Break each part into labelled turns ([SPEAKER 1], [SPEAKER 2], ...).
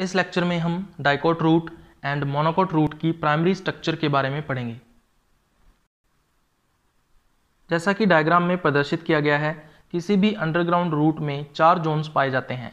[SPEAKER 1] इस लेक्चर में हम dicot root and monocot root की प्राइमरी स्ट्रक्चर के बारे में पढ़ेंगे जैसा कि डायग्राम में प्रदर्शित किया गया है किसी भी अंडरग्राउंड रूट में चार जोन्स पाए जाते हैं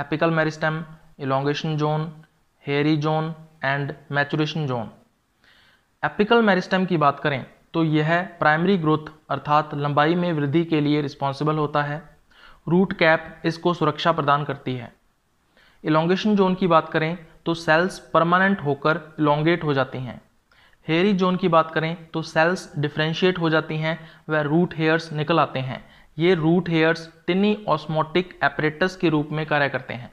[SPEAKER 1] apical meristem elongation zone hairy zone and maturation zone apical meristem की बात करें तो यह प्राइमरी ग्रोथ अर्थात लंबाई में वृद्धि के लिए रिस्पॉन्सिबल होता है रूट कैप इसको सुरक्षा प्रदान करती है इलोंगेशन जोन की बात करें तो सेल्स परमानेंट होकर इलोंगेट हो जाती हैं हेयरी जोन की बात करें तो सेल्स डिफ्रेंशिएट हो जाती हैं वह रूट हेयर्स निकल आते हैं ये root hairs tiny osmotic apparatus के रूप में कार्य करते हैं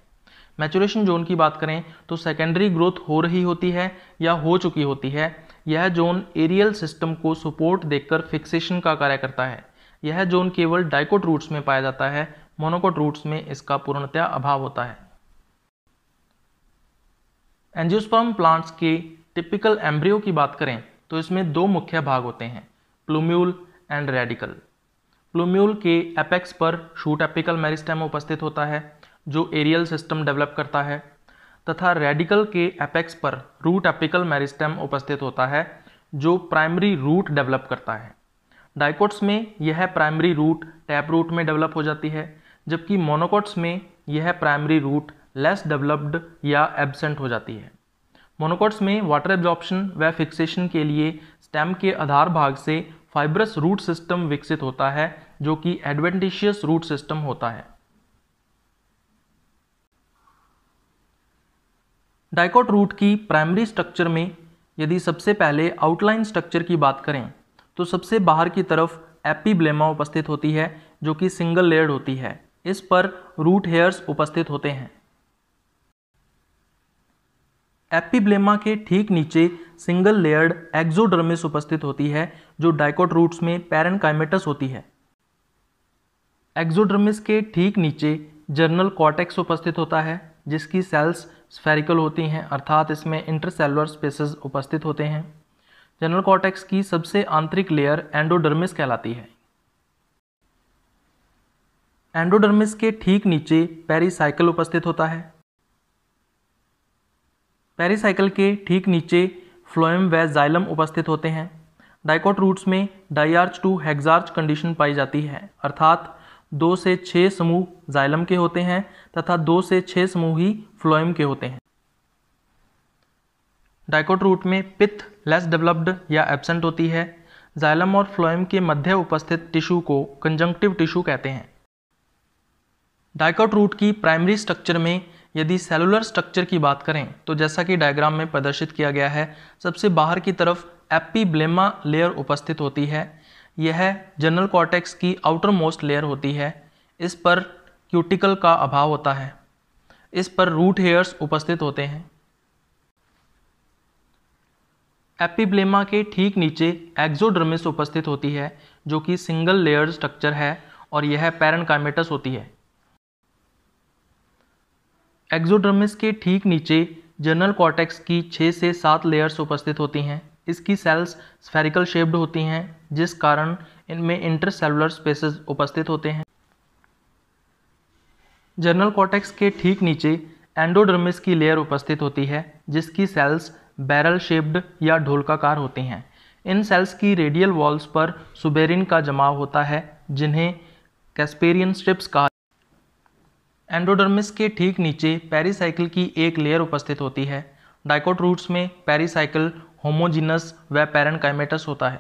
[SPEAKER 1] मैचुरेशन जोन की बात करें तो सेकेंडरी ग्रोथ हो रही होती है या हो चुकी होती है यह जोन एरियल सिस्टम को सपोर्ट देकर फिक्सेशन का कार्य करता है यह जोन केवल डाइकोट रूट्स में पाया जाता है मोनोकोट रूट्स में इसका पूर्णतया अभाव होता है एंजियोस्पर्म प्लांट्स के टिपिकल एम्ब्रियो की बात करें तो इसमें दो मुख्य भाग होते हैं प्लूम्यूल एंड रेडिकल प्लूम्यूल के एपेक्स पर शूट एपिकल मेरिस्टेम उपस्थित होता है जो एरियल सिस्टम डेवलप करता है तथा रेडिकल के एपेक्स पर रूट एपिकल मेरिस्टेम उपस्थित होता है जो प्राइमरी रूट डेवलप करता है डाइकोट्स में यह प्राइमरी रूट टैप रूट में डेवलप हो जाती है जबकि मोनोकोट्स में यह प्राइमरी रूट लेस डेवलप्ड या एबसेंट हो जाती है मोनोकोट्स में वाटर एब्जॉर्प्शन व फिक्सेशन के लिए स्टेम के आधार भाग से फाइब्रस रूट सिस्टम विकसित होता है जो कि एडवेंटिशियस रूट सिस्टम होता है डाइकोट रूट की प्राइमरी स्ट्रक्चर में यदि सबसे पहले आउटलाइन स्ट्रक्चर की बात करें तो सबसे बाहर की तरफ एपीब्लेमा उपस्थित होती है जो कि सिंगल लेयर्ड होती है इस पर रूट हेयर्स उपस्थित होते हैं एपिब्लेमा के ठीक नीचे सिंगल लेयर्ड एक्जोडर्मिस उपस्थित होती है जो डाइकोट रूट्स में पैरन होती है एक्जोडर्मिस के ठीक नीचे जर्नल कॉटेक्स उपस्थित होता है जिसकी सेल्स स्फेरिकल होती हैं अर्थात इसमें इंटरसेलुलर स्पेसेस उपस्थित होते हैं जनरल कॉटेक्स की सबसे आंतरिक लेयर एंडोडर्मिस कहलाती है एंडोडर्मिस के ठीक नीचे पेरीसाइकिल उपस्थित होता है पेरिसाइकिल के ठीक नीचे फ्लोएम व जाइलम उपस्थित होते हैं डाइकोट रूट्स में डाइआर्च टू हेक्सार्च कंडीशन पाई जाती है अर्थात दो से छः समूह जाइलम के होते हैं तथा दो से छः समूह ही फ्लोएम के होते हैं डाइकोट रूट में पिथ लेस डेवलप्ड या एबसेंट होती है जाइलम और फ्लोएम के मध्य उपस्थित टिश्यू को कंजंक्टिव टिश्यू कहते हैं डाइकोट रूट की प्राइमरी स्ट्रक्चर में यदि सेलुलर स्ट्रक्चर की बात करें तो जैसा कि डायग्राम में प्रदर्शित किया गया है सबसे बाहर की तरफ एपीब्लेमा लेयर उपस्थित होती है यह जनरल कॉर्टेक्स की आउटर मोस्ट लेयर होती है इस पर क्यूटिकल का अभाव होता है इस पर रूट हेयर्स उपस्थित होते हैं एपीब्लेमा के ठीक नीचे एक्जोड्रमिस उपस्थित होती है जो कि सिंगल लेयर स्ट्रक्चर है और यह पैरनकाइमेटस होती है एक्जोडर्मिस के ठीक नीचे जर्नल कॉटेक्स की छः से सात लेयर्स उपस्थित होती हैं इसकी सेल्स स्फेरिकल शेप्ड होती हैं जिस कारण इनमें इंटरसेलुलर स्पेसेस उपस्थित होते हैं जर्नल कॉटेक्स के ठीक नीचे एंडोडर्मिस की लेयर उपस्थित होती है जिसकी सेल्स बैरल शेप्ड या ढोलकाकार होती हैं इन सेल्स की रेडियल वॉल्स पर सुबेरिन का जमाव होता है जिन्हें कैस्पेरियन स्ट्रिप्स कहा एंडोडर्मिस के ठीक नीचे पेरीसाइकिल की एक लेयर उपस्थित होती है डाइकोट रूट्स में पेरीसाइकिल होमोजिनस व पैरन होता है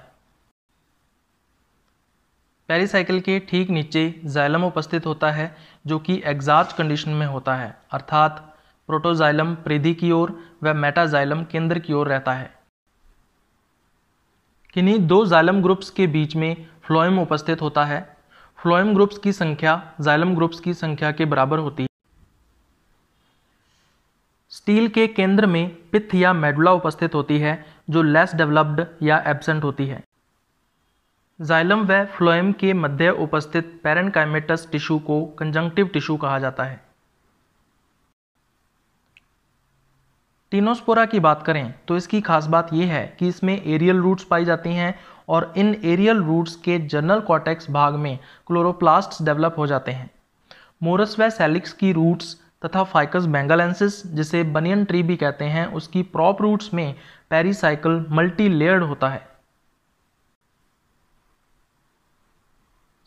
[SPEAKER 1] पेरीसाइकिल के ठीक नीचे जाइलम उपस्थित होता है जो कि एग्जार्ज कंडीशन में होता है अर्थात प्रोटोजाइलम परिधि की ओर व मेटाजाइलम केंद्र की ओर रहता है किन्हीं दो जाइलम ग्रुप्स के बीच में फ्लोएम उपस्थित होता है फ्लोएम ग्रुप्स की संख्या जाइलम ग्रुप्स की संख्या के बराबर होती है स्टील के केंद्र में पिथ या मेडुला उपस्थित होती है जो लेस डेवलप्ड या एब्सेंट होती है जाइलम व फ्लोएम के मध्य उपस्थित पेरेनकाइमेटस टिश्यू को कंजंक्टिव टिश्यू कहा जाता है टीनोस्पोरा की बात करें तो इसकी खास बात यह है कि इसमें एरियल रूट्स पाई जाती हैं और इन एरियल रूट्स के जनरल कॉटेक्स भाग में क्लोरोप्लास्ट्स डेवलप हो जाते हैं मोरस व सेलिक्स की रूट्स तथा फाइकस बेंगलेंसिस जिसे बनियन ट्री भी कहते हैं उसकी प्रॉप रूट्स में पेरीसाइकिल मल्टी लेयर्ड होता है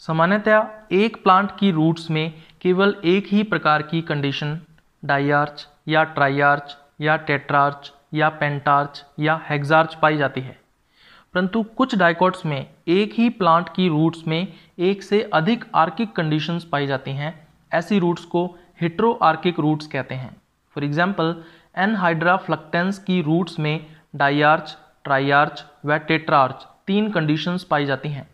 [SPEAKER 1] सामान्यतया एक प्लांट की रूट्स में केवल एक ही प्रकार की कंडीशन डाइआर्च या ट्राइआर्च या टेट्रार्च या पेंटार्च या हेग्जार्च पाई जाती है परंतु कुछ डायकॉट्स में एक ही प्लांट की रूट्स में एक से अधिक आर्किक कंडीशंस पाई जाती हैं ऐसी रूट्स को हिट्रो आर्किक रूट्स कहते हैं फॉर एग्जाम्पल एनहाइड्रा फ्लक्टेंस की रूट्स में डाइआर्च ट्राइआर्च व टेट्रार्च तीन कंडीशंस पाई जाती हैं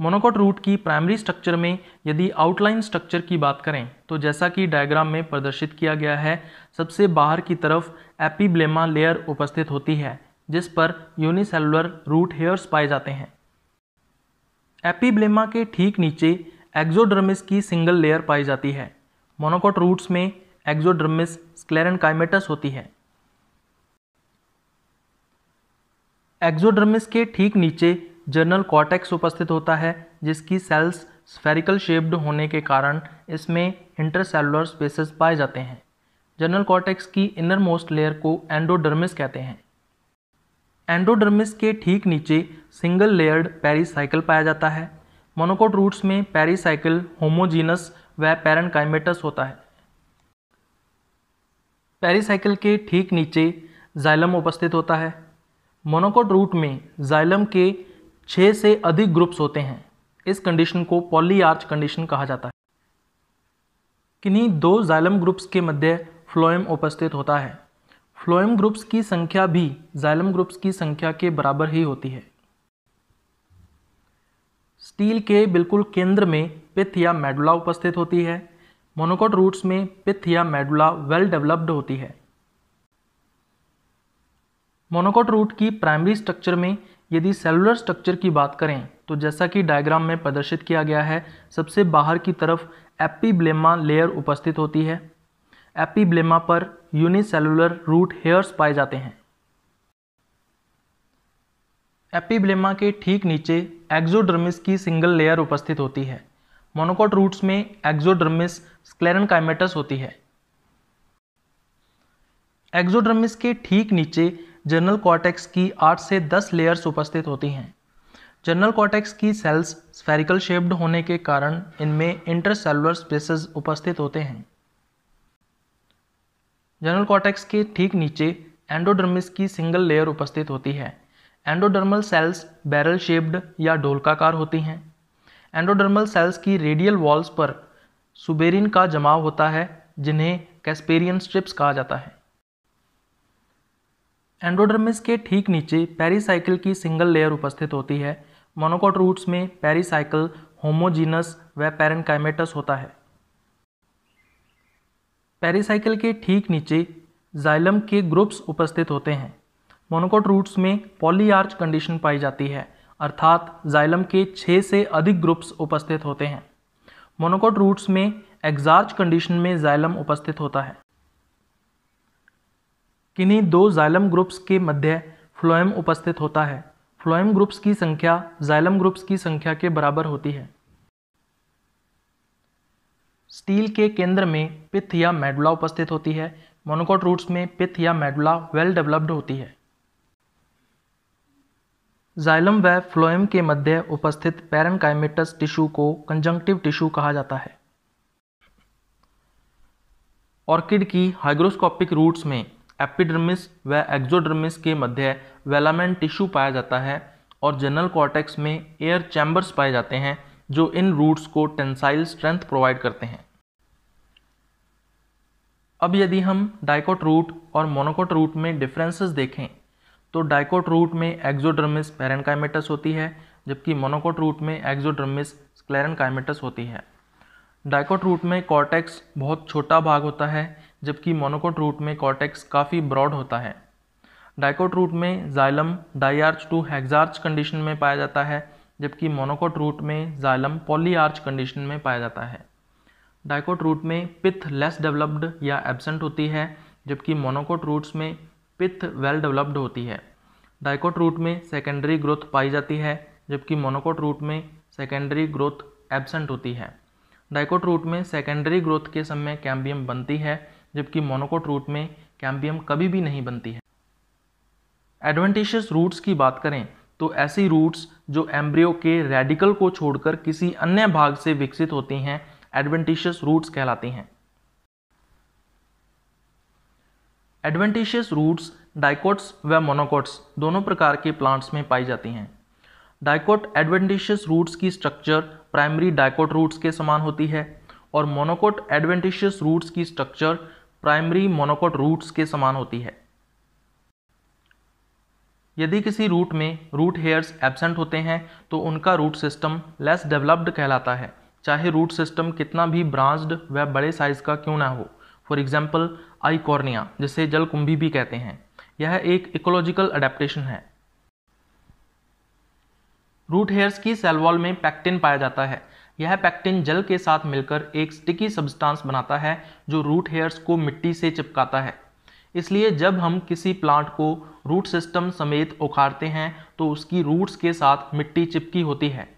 [SPEAKER 1] मोनोकोट रूट की प्राइमरी स्ट्रक्चर में यदि आउटलाइन स्ट्रक्चर की बात करें तो जैसा कि डायग्राम में प्रदर्शित किया गया है सबसे बाहर की तरफ एपीब्लेमा लेयर उपस्थित होती है जिस पर यूनिसेलुलर रूट हेयर्स पाए जाते हैं एपीब्लेमा के ठीक नीचे एक्जोड्रमिस की सिंगल लेयर पाई जाती है मोनोकोट रूट्स में स्क्लेरन स्क्लेरनकाइमेटस होती है एक्जोड्रमिस के ठीक नीचे जर्नल कॉटेक्स उपस्थित होता है जिसकी सेल्स स्फेरिकल शेप्ड होने के कारण इसमें इंटरसेलुलर स्पेसेस पाए जाते हैं जर्नल कॉटेक्स की इनर मोस्ट लेयर को एंडोडर्मिस कहते हैं एंडोडर्मिस के ठीक नीचे सिंगल लेयर्ड पेरीसाइकिल पाया जाता है मोनोकोट रूट्स में पेरीसाइकिल होमोजीनस व पैरनकाइमेटस होता है पेरीसाइकिल के ठीक नीचे जाइलम उपस्थित होता है मोनोकोट रूट में जाइलम के छः से अधिक ग्रुप्स होते हैं इस कंडीशन को पॉलीआर्च कंडीशन कहा जाता है किन्हीं दो जाइलम ग्रुप्स के मध्य फ्लोएम उपस्थित होता है फ्लोएम ग्रुप्स की संख्या भी जाइलम ग्रुप्स की संख्या के बराबर ही होती है स्टील के बिल्कुल केंद्र में पिथ या मेडुला उपस्थित होती है मोनोकोट रूट्स में पिथ या मेडुला वेल डेवलप्ड होती है मोनोकोट रूट की प्राइमरी स्ट्रक्चर में यदि सेलुलर स्ट्रक्चर की बात करें तो जैसा कि डायग्राम में प्रदर्शित किया गया है सबसे बाहर की तरफ एपीब्लेमा लेयर उपस्थित होती है एपीब्लेमा पर यूनिसेलुलर रूट हेयर्स पाए जाते हैं एपीब्लेमा के ठीक नीचे एक्जोडर्मिस की सिंगल लेयर उपस्थित होती है मोनोकोट रूट्स में एक्जोडर्मिस स्क्लेरन काइमेटस होती है एक्जोडर्मिस के ठीक नीचे जनरल कॉटेक्स की 8 से 10 लेयर्स उपस्थित होती हैं जनरल कॉटेक्स की सेल्स स्फेरिकल शेप्ड होने के कारण इनमें इंटरसेलुलर स्पेसेस उपस्थित होते हैं जनरल कॉटेक्स के ठीक नीचे एंडोडर्मिस की सिंगल लेयर उपस्थित होती है एंडोडर्मल सेल्स बैरल शेप्ड या ढोलकाकार होती हैं एंडोडर्मल सेल्स की रेडियल वॉल्स पर सुबेरिन का जमाव होता है जिन्हें कैस्पेरियन स्ट्रिप्स कहा जाता है एंडोडर्मिस के ठीक नीचे पेरीसाइकिल की सिंगल लेयर उपस्थित होती है मोनोकोट रूट्स में पेरीसाइकिल होमोजीनस व पेरनकाइमेटस होता है पेरिसाइकिल के ठीक नीचे जाइलम के ग्रुप्स उपस्थित होते हैं मोनोकोट रूट्स में पॉलीआर्च कंडीशन पाई जाती है अर्थात जाइलम के छः से अधिक ग्रुप्स उपस्थित होते हैं मोनोकोट रूट्स में एग्जार्च कंडीशन में जाइलम उपस्थित होता है किन्हीं दो जाइलम ग्रुप्स के मध्य फ्लोएम उपस्थित होता है फ्लोएम ग्रुप्स की संख्या जाइलम ग्रुप्स की संख्या के बराबर होती है स्टील के केंद्र में पिथ या मेडुला उपस्थित होती है मोनोकोट रूट्स में पिथ या मेडुला वेल डेवलप्ड होती है जाइलम व फ्लोएम के मध्य उपस्थित पैरनकाइमेटस टिश्यू को कंजंक्टिव टिश्यू कहा जाता है ऑर्किड की हाइग्रोस्कोपिक रूट्स में एपिडर्मिस व एक्जोडर्मिस के मध्य वेलामेंट टिश्यू पाया जाता है और जनरल कॉर्टेक्स में एयर चैम्बर्स पाए जाते हैं जो इन रूट्स को टेंसाइल स्ट्रेंथ प्रोवाइड करते हैं अब यदि हम डाइकोट रूट और मोनोकोट रूट में डिफरेंसेस देखें तो डाइकोट रूट में एक्जोडर्मिस पेरेनकाइमेटस होती है जबकि मोनोकोट रूट में एक्जोडर्मिस स्क्लेरनकाइमेटस होती है डाइकोट रूट में कॉर्टेक्स बहुत छोटा भाग होता है जबकि मोनोकोट रूट में कॉर्टेक्स काफ़ी ब्रॉड होता है डाइकोट रूट में xylem diarch to hexarch condition में पाया जाता है जबकि मोनोकोट रूट में जाइलम पॉली आर्च कंडीशन में पाया जाता है डाइकोट रूट में पिथ लेस डेवलप्ड या एबसेंट होती है जबकि मोनोकोट रूट्स में पिथ वेल डेवलप्ड होती है डाइकोट रूट में सेकेंडरी ग्रोथ पाई जाती है जबकि मोनोकोट रूट में सेकेंडरी ग्रोथ एबसेंट होती है डाइकोट रूट में सेकेंडरी ग्रोथ के समय कैम्बियम बनती है जबकि मोनोकोट रूट में कैम्बियम कभी भी नहीं बनती है एडवेंटिशियस रूट्स की बात करें तो ऐसी रूट्स जो एम्ब्रियो के रेडिकल को छोड़कर किसी अन्य भाग से विकसित होती हैं एडवेंटिशियस रूट्स कहलाती हैं एडवेंटिशियस रूट्स डाइकोट्स व मोनोकोट्स दोनों प्रकार के प्लांट्स में पाई जाती हैं डाइकोट एडवेंटिशियस रूट्स की स्ट्रक्चर प्राइमरी डाइकोट रूट्स के समान होती है और मोनोकोट एडवेंटिशियस रूट्स की स्ट्रक्चर प्राइमरी मोनोकोट रूट्स के समान होती है यदि किसी रूट में रूट हेयर्स एबसेंट होते हैं तो उनका रूट सिस्टम लेस डेवलप्ड कहलाता है चाहे रूट सिस्टम कितना भी ब्रांच्ड व बड़े साइज का क्यों ना हो फॉर एग्जाम्पल आईकॉर्निया जिसे जलकुंभी भी कहते हैं यह एक इकोलॉजिकल अडेप्टेशन है रूट हेयर्स की सेल वॉल में पैक्टिन पाया जाता है यह पैक्टिन जल के साथ मिलकर एक स्टिकी सब्सटेंस बनाता है जो रूट हेयर्स को मिट्टी से चिपकाता है इसलिए जब हम किसी प्लांट को रूट सिस्टम समेत उखाड़ते हैं तो उसकी रूट्स के साथ मिट्टी चिपकी होती है